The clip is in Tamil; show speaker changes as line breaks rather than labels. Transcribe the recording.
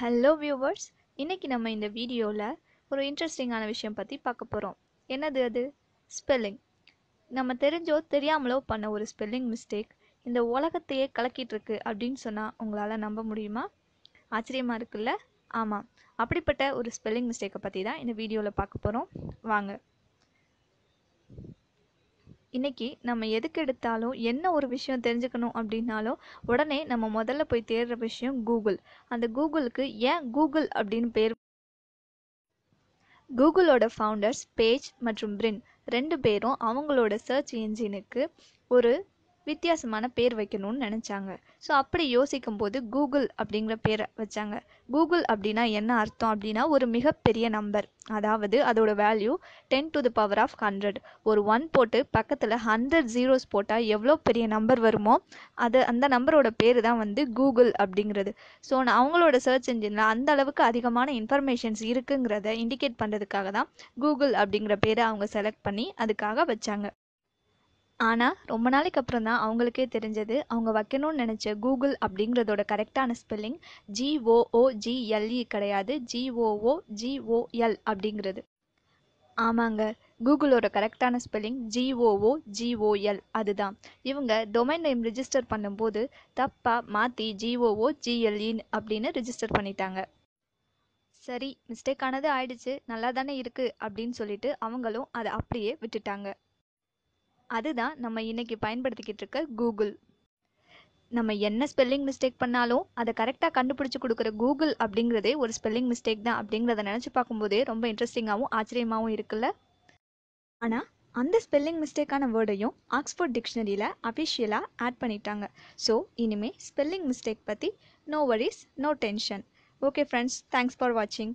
ஹலோ வியூவர்ஸ் இன்றைக்கி நம்ம இந்த வீடியோவில் ஒரு இன்ட்ரெஸ்டிங்கான விஷயம் பற்றி பார்க்க போகிறோம் என்னது அது ஸ்பெல்லிங் நம்ம தெரிஞ்சோ தெரியாமலோ பண்ண ஒரு ஸ்பெல்லிங் மிஸ்டேக் இந்த உலகத்தையே கலக்கிட்டுருக்கு அப்படின்னு சொன்னால் உங்களால் நம்ப முடியுமா ஆச்சரியமாக இருக்குல்ல ஆமாம் அப்படிப்பட்ட ஒரு ஸ்பெல்லிங் மிஸ்டேக்கை பற்றி தான் இந்த வீடியோவில் பார்க்க போகிறோம் வாங்க இன்றைக்கி நம்ம எதுக்கு எடுத்தாலும் என்ன ஒரு விஷயம் தெரிஞ்சுக்கணும் அப்படின்னாலும் உடனே நம்ம முதல்ல போய் தேடுற விஷயம் கூகுள் அந்த கூகுளுக்கு ஏன் கூகுள் அப்படின்னு பேர் கூகுளோட ஃபவுண்டர்ஸ் பேஜ் மற்றும் பிரின் ரெண்டு பேரும் அவங்களோட சர்ச் என்ஜினுக்கு ஒரு வித்தியாசமான பேர் வைக்கணும்னு நினச்சாங்க ஸோ அப்படி யோசிக்கும் போது கூகுள் அப்படிங்கிற பேரை வச்சாங்க கூகுள் அப்படின்னா என்ன அர்த்தம் அப்படின்னா ஒரு மிகப்பெரிய நம்பர் அதாவது அதோட value ten to the power of hundred ஒரு ஒன் போட்டு பக்கத்தில் ஹண்ட்ரட் ஜீரோஸ் போட்டால் எவ்வளோ பெரிய நம்பர் வருமோ அது அந்த நம்பரோட பேர் தான் வந்து கூகுள் அப்படிங்கிறது ஸோ நான் அவங்களோட சர்ச் இன்ஜினில் அந்த அளவுக்கு அதிகமான இன்ஃபர்மேஷன்ஸ் இருக்குங்கிறத இண்டிகேட் பண்ணுறதுக்காக தான் கூகுள் அப்படிங்கிற பேரை அவங்க செலக்ட் பண்ணி அதுக்காக வச்சாங்க ஆனால் ரொம்ப நாளைக்கு அப்புறம் தான் அவங்களுக்கே தெரிஞ்சது அவங்க வைக்கணும்னு நினச்ச கூகுள் அப்படிங்கிறதோட கரெக்டான ஸ்பெல்லிங் ஜிஓஓஜிஎல்இ e கிடையாது ஜிஓஓ ஜிஓஎல் அப்படிங்கிறது ஆமாங்க கூகுளோட கரெக்டான ஸ்பெல்லிங் ஜிஓஓ ஜிஓஎல் அதுதான் இவங்க டொமைன் நேம் ரிஜிஸ்டர் பண்ணும்போது தப்பாக மாற்றி ஜிஓஓ ஜிஎல்இன்னு e அப்படின்னு ரிஜிஸ்டர் பண்ணிட்டாங்க சரி மிஸ்டேக் ஆனது ஆயிடுச்சு நல்லா தானே இருக்குது அப்படின்னு சொல்லிட்டு அவங்களும் அதை அப்படியே விட்டுட்டாங்க அதுதான் நம்ம இன்றைக்கி பயன்படுத்திக்கிட்டு இருக்க கூகுள் நம்ம என்ன ஸ்பெல்லிங் மிஸ்டேக் பண்ணாலும் அதை கரெக்டாக கண்டுபிடிச்சி கொடுக்குற கூகுள் அப்படிங்கிறதே ஒரு ஸ்பெல்லிங் மிஸ்டேக் தான் அப்படிங்கிறத நினச்சி பார்க்கும்போதே ரொம்ப இன்ட்ரெஸ்டிங்காகவும் ஆச்சரியமாகவும் இருக்குல்ல ஆனால் அந்த ஸ்பெல்லிங் மிஸ்டேக்கான வேர்டையும் ஆக்ஸ்ஃபோர்ட் டிக்ஷனரியில் அஃபிஷியலாக ஆட் பண்ணிட்டாங்க ஸோ இனிமேல் ஸ்பெல்லிங் மிஸ்டேக் பற்றி no worries no tension okay friends thanks for வாட்சிங்